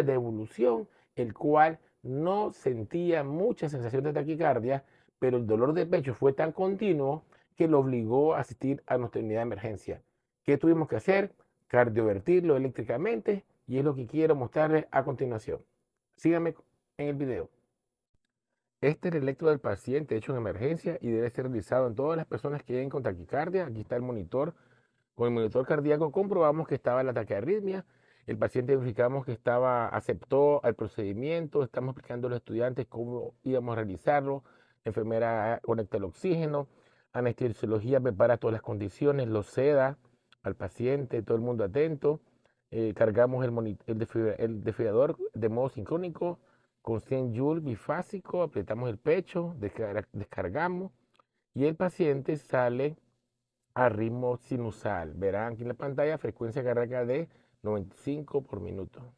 de evolución, el cual no sentía mucha sensación de taquicardia, pero el dolor de pecho fue tan continuo que lo obligó a asistir a nuestra unidad de emergencia. ¿Qué tuvimos que hacer? Cardiovertirlo eléctricamente y es lo que quiero mostrarles a continuación. Síganme en el video. Este es el electro del paciente hecho en emergencia y debe ser realizado en todas las personas que lleguen con taquicardia. Aquí está el monitor. Con el monitor cardíaco comprobamos que estaba la arritmia. El paciente verificamos que estaba, aceptó al procedimiento, estamos explicando a los estudiantes cómo íbamos a realizarlo, enfermera conecta el oxígeno, anestesiología prepara todas las condiciones, lo seda al paciente, todo el mundo atento, eh, cargamos el, el de modo sincrónico con 100 joules bifásico, apretamos el pecho, descargamos y el paciente sale a ritmo sinusal. Verán aquí en la pantalla frecuencia cardíaca de 95 por minuto.